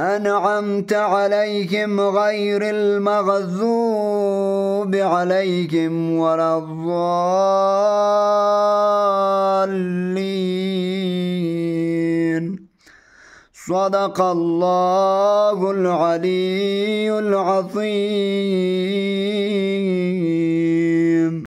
أنعمت عليهم غير المغذوب عليهم ولا الضالين صدق الله العلي العظيم